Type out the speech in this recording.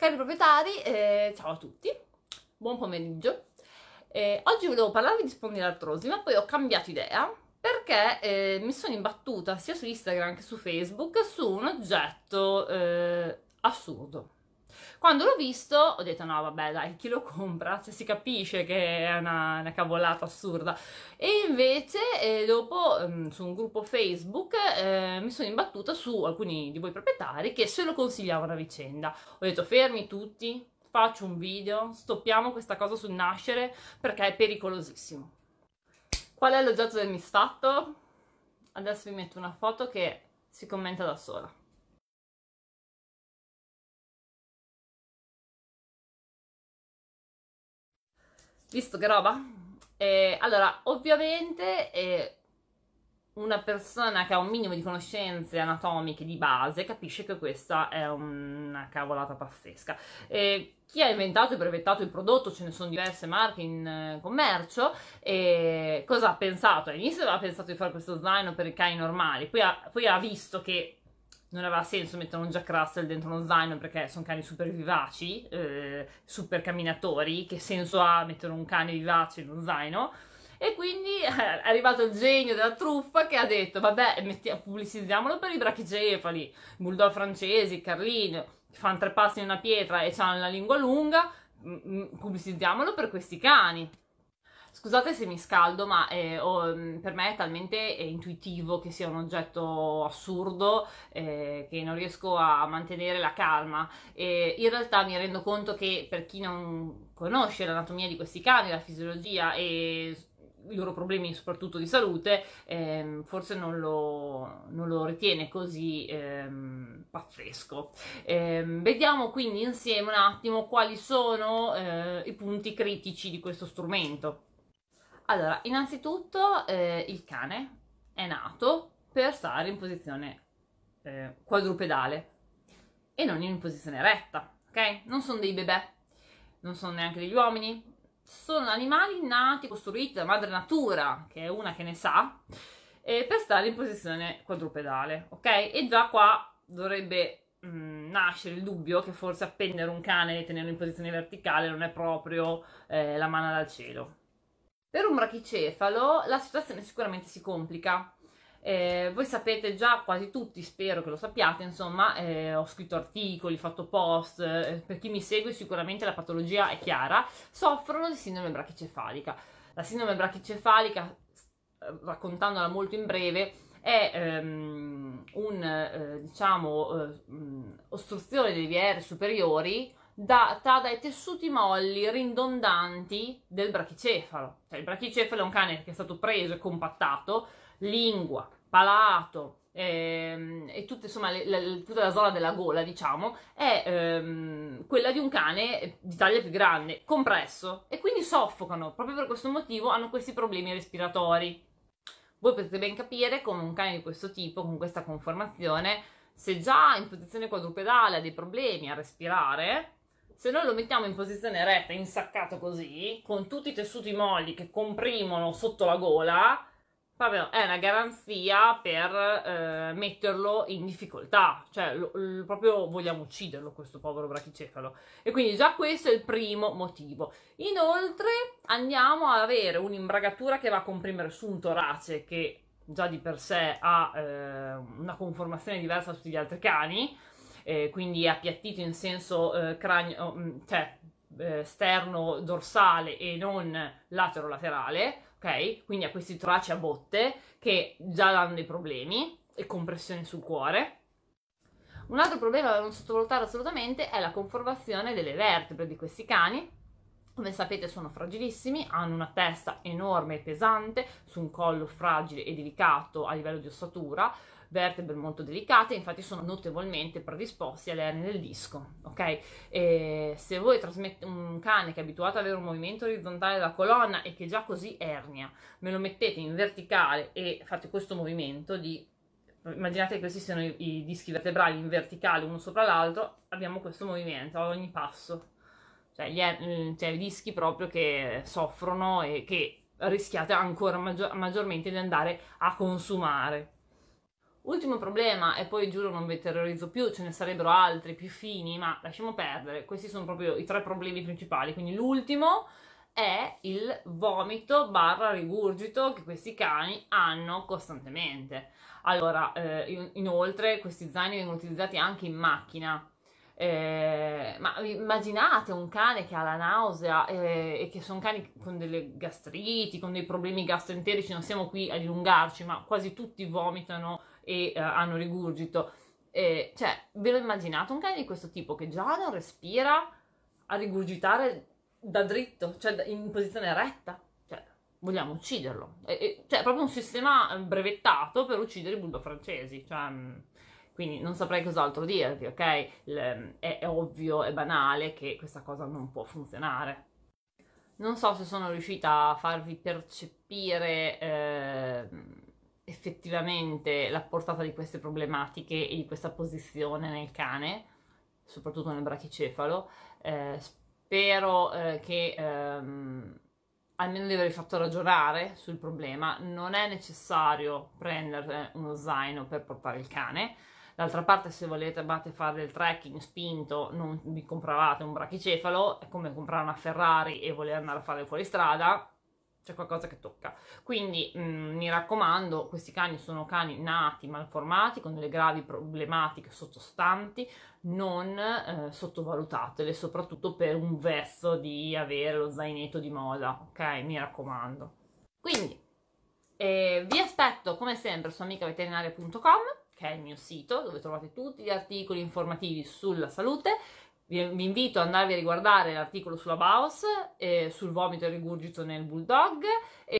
Cari proprietari, eh, ciao a tutti, buon pomeriggio. Eh, oggi volevo parlarvi di spondilartrosi, ma poi ho cambiato idea perché eh, mi sono imbattuta sia su Instagram che su Facebook su un oggetto eh, assurdo. Quando l'ho visto ho detto no vabbè dai chi lo compra? Cioè, si capisce che è una, una cavolata assurda. E invece eh, dopo mh, mm, su un gruppo Facebook eh, mi sono imbattuta su alcuni di voi proprietari che se lo consigliavano a vicenda. Ho detto fermi tutti, faccio un video, stoppiamo questa cosa sul nascere perché è pericolosissimo. Qual è l'oggetto del misfatto? Adesso vi metto una foto che si commenta da sola. Visto che roba? Eh, allora, ovviamente eh, una persona che ha un minimo di conoscenze anatomiche di base capisce che questa è una cavolata pazzesca. Eh, chi ha inventato e brevettato il prodotto, ce ne sono diverse marche in eh, commercio, cosa ha pensato? All'inizio aveva pensato di fare questo zaino per i cani normali, poi ha, poi ha visto che non aveva senso mettere un Jack Russell dentro uno zaino perché sono cani super vivaci, eh, super camminatori, che senso ha mettere un cane vivace in uno zaino? E quindi eh, è arrivato il genio della truffa che ha detto, vabbè, metti- pubblicizziamolo per i brachicefali, bulldog francesi, carlino, fanno tre passi in una pietra e hanno la lingua lunga, mm, mm, pubblicizziamolo per questi cani. Scusate se mi scaldo, ma eh, oh, per me è talmente eh, intuitivo che sia un oggetto assurdo eh, che non riesco a mantenere la calma. Eh, in realtà mi rendo conto che per chi non conosce l'anatomia di questi cani, la fisiologia e i loro problemi soprattutto di salute, ehm, forse non lo, non lo, ritiene così ehm, pazzesco. Ehm, vediamo quindi insieme un attimo quali sono eh, i punti critici di questo strumento. Allora, innanzitutto eh, il cane è nato per stare in posizione eh, quadrupedale e non in posizione retta, ok? Non sono dei bebè, non sono neanche degli uomini, sono animali nati, costruiti da madre natura, che è una che ne sa, eh, per stare in posizione quadrupedale, ok? E già qua dovrebbe mh, mm, nascere il dubbio che forse appendere un cane e tenerlo in posizione verticale non è proprio eh, la mano dal cielo, per un brachicefalo la situazione sicuramente si complica. Eh, voi sapete già quasi tutti, spero che lo sappiate, insomma, eh, ho scritto articoli, fatto post, eh, per chi mi segue sicuramente la patologia è chiara, soffrono di sindrome brachicefalica. La sindrome brachicefalica, eh, raccontandola molto in breve, è ehm, un, eh, diciamo, eh, mm, ostruzione dei VR superiori data dai tessuti molli ridondanti del brachicefalo. Cioè, il brachicefalo è un cane che è stato preso e compattato, lingua, palato ehm, e tutta, insomma, le, le, tutta, la zona della gola, diciamo, è ehm, quella di un cane di taglia più grande, compresso, e quindi soffocano. Proprio per questo motivo hanno questi problemi respiratori. Voi potete ben capire come un cane di questo tipo, con questa conformazione, se già in posizione quadrupedale ha dei problemi a respirare, se noi lo mettiamo in posizione retta, insaccato così, con tutti i tessuti molli che comprimono sotto la gola, vabbè, è una garanzia per eh, metterlo in difficoltà, cioè lo, lo, proprio vogliamo ucciderlo questo povero brachicefalo. E quindi già questo è il primo motivo. Inoltre andiamo ad avere un'imbragatura che va a comprimere su un torace che già di per sé ha eh, una conformazione diversa da tutti gli altri cani, eh, quindi appiattito in senso eh, cranio, oh, mm, cioè eh, sterno dorsale e non latero-laterale, ok? Quindi ha questi traci a botte che già danno dei problemi e compressione sul cuore. Un altro problema da non sottovalutare assolutamente è la conformazione delle vertebre di questi cani, come sapete sono fragilissimi, hanno una testa enorme e pesante, su un collo fragile e delicato a livello di ossatura, vertebre molto delicate, infatti sono notevolmente predisposti alle ernie del disco, ok? E se voi trasmettete un cane che è abituato ad avere un movimento orizzontale della colonna e che già così ernia, me lo mettete in verticale e fate questo movimento di immaginate che questi siano i, dischi vertebrali in verticale uno sopra l'altro, abbiamo questo movimento ad ogni passo, cioè, gli, mm, cioè i dischi proprio che soffrono e che rischiate ancora maggior, maggiormente di andare a consumare. Ultimo problema, e poi giuro non vi terrorizzo più, ce ne sarebbero altri più fini, ma lasciamo perdere, questi sono proprio i tre problemi principali. Quindi l'ultimo è il vomito barra rigurgito che questi cani hanno costantemente. Allora, eh, inoltre questi zaini vengono utilizzati anche in macchina. Eh, ma immaginate un cane che ha la nausea eh, e che sono cani con delle gastriti, con dei problemi gastroenterici, non siamo qui a dilungarci, ma quasi tutti vomitano e uh, hanno rigurgito. E, cioè, ve lo immaginate un cane di questo tipo che già non respira a rigurgitare da dritto, cioè in posizione retta? Cioè, vogliamo ucciderlo. E, e, cioè, è proprio un sistema brevettato per uccidere i bulldog francesi. Cioè, mm, quindi non saprei cos'altro dirvi, ok? L- è, è ovvio, è banale che questa cosa non può funzionare. Non so se sono riuscita a farvi percepire eh, effettivamente la portata di queste problematiche e di questa posizione nel cane, soprattutto nel brachicefalo. Eh, spero eh, che ehm, almeno di avervi fatto ragionare sul problema. Non è necessario prendere uno zaino per portare il cane. D'altra parte, se volete andate fare del trekking spinto, non vi compravate un brachicefalo, è come comprare una Ferrari e voler andare a fare il fuoristrada, c'è qualcosa che tocca. Quindi mh, mm, mi raccomando, questi cani sono cani nati, malformati, con delle gravi problematiche sottostanti, non eh, sottovalutatele, soprattutto per un verso di avere lo zainetto di moda, ok? Mi raccomando. Quindi eh, vi aspetto come sempre su amicaveterinaria.com che è il mio sito dove trovate tutti gli articoli informativi sulla salute vi, vi, invito ad andarvi a riguardare l'articolo sulla Baus, eh, sul vomito e rigurgito nel bulldog. E